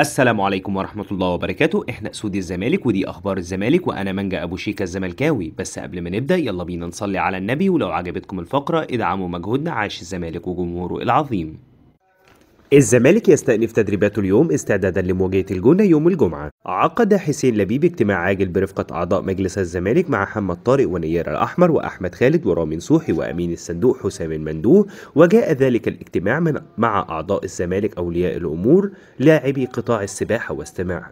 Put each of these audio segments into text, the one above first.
السلام عليكم ورحمة الله وبركاته احنا اسود الزمالك ودي اخبار الزمالك وانا منجا ابو شيكا الزملكاوي بس قبل ما نبدأ يلا بينا نصلي على النبي ولو عجبتكم الفقرة ادعموا مجهودنا عاش الزمالك وجمهوره العظيم الزمالك يستأنف تدريباته اليوم استعدادا لمواجهة الجونة يوم الجمعة. عقد حسين لبيب اجتماع عاجل برفقة أعضاء مجلس الزمالك مع محمد طارق ونير الأحمر وأحمد خالد ورامي نصوحي وأمين الصندوق حسام المندوه، وجاء ذلك الاجتماع من مع أعضاء الزمالك أولياء الأمور لاعبي قطاع السباحة واستماع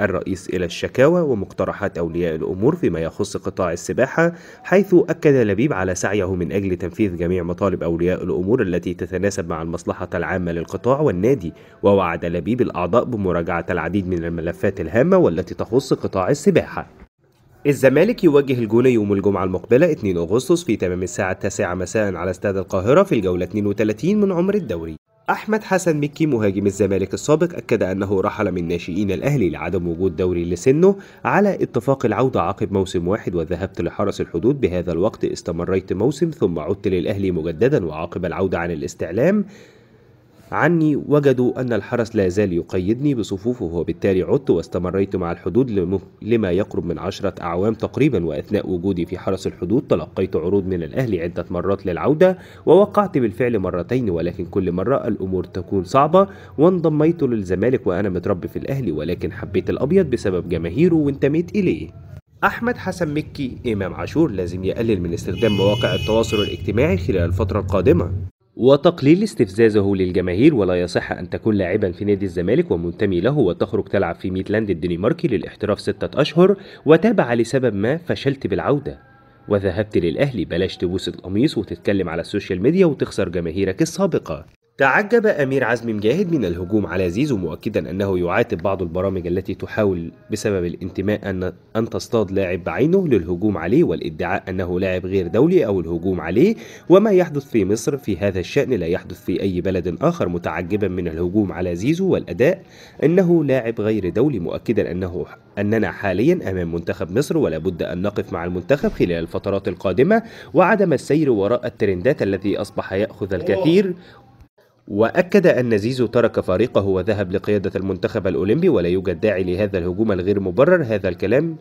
الرئيس إلى الشكاوى ومقترحات أولياء الأمور فيما يخص قطاع السباحة حيث أكد لبيب على سعيه من أجل تنفيذ جميع مطالب أولياء الأمور التي تتناسب مع المصلحة العامة للقطاع والنادي ووعد لبيب الأعضاء بمراجعة العديد من الملفات الهامة والتي تخص قطاع السباحة الزمالك يواجه الجونة يوم الجمعة المقبلة 2 أغسطس في تمام الساعة 9 مساء على استاد القاهرة في الجولة 32 من عمر الدوري أحمد حسن مكي مهاجم الزمالك السابق أكد أنه رحل من ناشئين الأهلي لعدم وجود دوري لسنه على اتفاق العودة عقب موسم واحد وذهبت لحرس الحدود بهذا الوقت استمريت موسم ثم عدت للأهلي مجددا وعقب العودة عن الاستعلام عني وجدوا أن الحرس لا زال يقيدني بصفوفه وبالتالي عدت واستمريت مع الحدود لما يقرب من عشرة أعوام تقريبا وأثناء وجودي في حرس الحدود تلقيت عروض من الأهل عدة مرات للعودة ووقعت بالفعل مرتين ولكن كل مرة الأمور تكون صعبة وانضميت للزمالك وأنا متربي في الأهلي ولكن حبيت الأبيض بسبب جماهيره وانتميت إليه أحمد حسن مكي إمام عاشور لازم يقلل من استخدام مواقع التواصل الاجتماعي خلال الفترة القادمة وتقليل استفزازه للجماهير ولا يصح أن تكون لاعبا في نادي الزمالك ومنتمي له وتخرج تلعب في ميتلاند الدنماركي للاحتراف ستة أشهر وتابع لسبب ما فشلت بالعودة وذهبت للأهلي بلاش تبوس القميص وتتكلم على السوشيال ميديا وتخسر جماهيرك السابقة تعجب أمير عزمي مجاهد من الهجوم على زيزو مؤكدا أنه يعاتب بعض البرامج التي تحاول بسبب الانتماء أن, أن تصطاد لاعب بعينه للهجوم عليه والادعاء أنه لاعب غير دولي أو الهجوم عليه وما يحدث في مصر في هذا الشأن لا يحدث في أي بلد آخر متعجبا من الهجوم على زيزو والأداء أنه لاعب غير دولي مؤكدا أنه أننا حاليا أمام منتخب مصر ولا بد أن نقف مع المنتخب خلال الفترات القادمة وعدم السير وراء الترندات التي أصبح يأخذ الكثير وأكد أن زيزو ترك فريقه وذهب لقيادة المنتخب الأولمبي ولا يوجد داعي لهذا الهجوم الغير مبرر هذا الكلام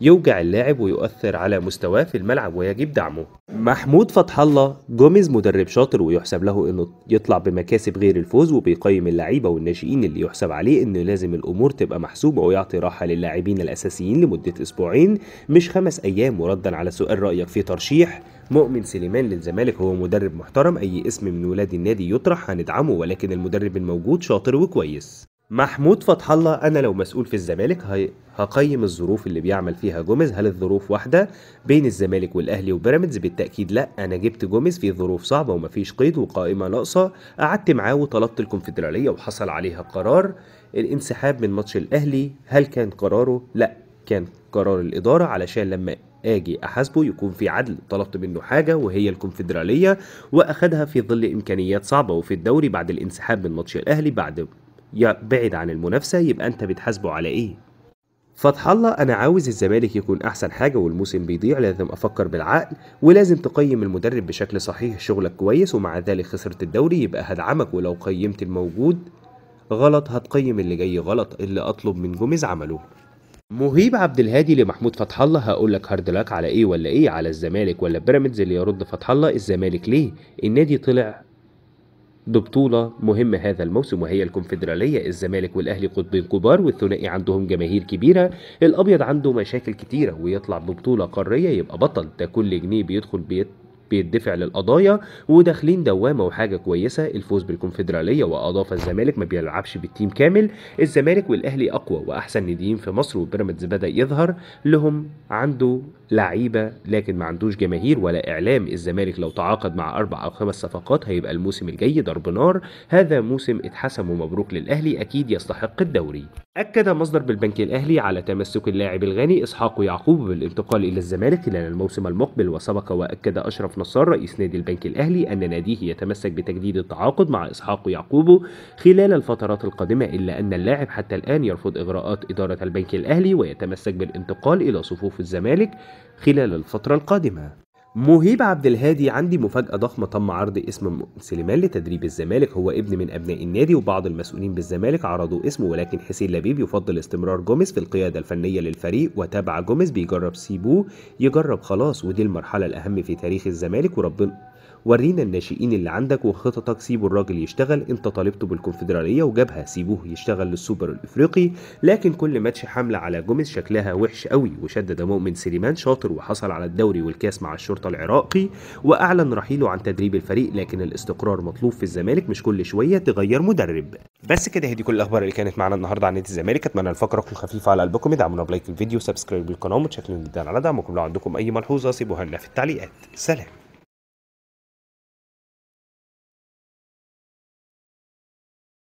يوجع اللاعب ويؤثر على مستواه في الملعب ويجب دعمه محمود فتح الله جوميز مدرب شاطر ويحسب له انه يطلع بمكاسب غير الفوز وبيقيم اللعيبه والناشئين اللي يحسب عليه انه لازم الامور تبقى محسوبه ويعطي راحه للاعبين الاساسيين لمده اسبوعين مش خمس ايام وردا على سؤال رايك في ترشيح مؤمن سليمان للزمالك هو مدرب محترم أي اسم من ولاد النادي يطرح هندعمه ولكن المدرب الموجود شاطر وكويس محمود فتح الله انا لو مسؤول في الزمالك هقيم الظروف اللي بيعمل فيها جوميز هل الظروف واحده بين الزمالك والاهلي وبيراميدز بالتاكيد لا انا جبت جوميز في ظروف صعبه ومفيش قيد وقائمه ناقصه قعدت معاه وطلبت الكونفدراليه وحصل عليها قرار الانسحاب من ماتش الاهلي هل كان قراره لا كان قرار الاداره علشان لما اجي احاسبه يكون في عدل طلبت منه حاجه وهي الكونفدراليه واخدها في ظل امكانيات صعبه وفي الدوري بعد الانسحاب من ماتش الاهلي بعد بعد عن المنافسه يبقى انت بتحاسبه على ايه فتح الله انا عاوز الزمالك يكون احسن حاجه والموسم بيضيع لازم افكر بالعقل ولازم تقيم المدرب بشكل صحيح شغلك كويس ومع ذلك خسرت الدوري يبقى هدعمك ولو قيمت الموجود غلط هتقيم اللي جاي غلط اللي اطلب من جوميز عمله مهيب عبد الهادي لمحمود فتح الله هقول لك هارد لك على ايه ولا ايه على الزمالك ولا بيراميدز اللي يرد فتح الله الزمالك ليه النادي طلع ببطولة مهمة هذا الموسم وهي الكونفدرالية الزمالك والأهلي قطبين كبار والثنائي عندهم جماهير كبيرة الأبيض عنده مشاكل كتيرة ويطلع ببطولة قارية يبقى بطل ده كل جنيه بيدخل بيت بيدفع للقضايا وداخلين دوامه وحاجه كويسه الفوز بالكونفدراليه واضاف الزمالك ما بيلعبش بالتيم كامل الزمالك والاهلي اقوى واحسن ناديين في مصر وبيراميدز بدا يظهر لهم عنده لعيبه لكن ما عندوش جماهير ولا اعلام الزمالك لو تعاقد مع اربع او خمس صفقات هيبقى الموسم الجاي ضرب نار هذا موسم اتحسم ومبروك للاهلي اكيد يستحق الدوري أكد مصدر بالبنك الأهلي على تمسك اللاعب الغاني إسحاق يعقوب بالانتقال إلى الزمالك خلال الموسم المقبل وسبق وأكد أشرف نصار رئيس نادي البنك الأهلي أن ناديه يتمسك بتجديد التعاقد مع إسحاق يعقوبو خلال الفترات القادمة إلا أن اللاعب حتى الآن يرفض اغراءات إدارة البنك الأهلي ويتمسك بالانتقال إلى صفوف الزمالك خلال الفترة القادمة مهيب عبد الهادي عندي مفاجأة ضخمة تم عرض اسم سليمان لتدريب الزمالك هو ابن من أبناء النادي وبعض المسؤولين بالزمالك عرضوا اسمه ولكن حسين لبيب يفضل استمرار جوميز في القيادة الفنية للفريق وتابع جوميز بيجرب سيبوه يجرب خلاص ودي المرحلة الأهم في تاريخ الزمالك وربنا ورينا الناشئين اللي عندك وخططك سيبوا الراجل يشتغل انت طالبته بالكونفدراليه وجابها سيبوه يشتغل للسوبر الافريقي لكن كل ماتش حمله على جوميز شكلها وحش قوي وشدد مؤمن سليمان شاطر وحصل على الدوري والكاس مع الشرطه العراقي واعلن رحيله عن تدريب الفريق لكن الاستقرار مطلوب في الزمالك مش كل شويه تغير مدرب بس كده هي دي كل الاخبار اللي كانت معانا النهارده عن نادي الزمالك اتمنى الفقره تكون خفيفه على قلبكم ادعمونا بلايك الفيديو وسبسكرايب للقناه ومتشكرين جدا على دعمكم لو عندكم اي ملحوظه سيبوها لنا في التعليقات سلام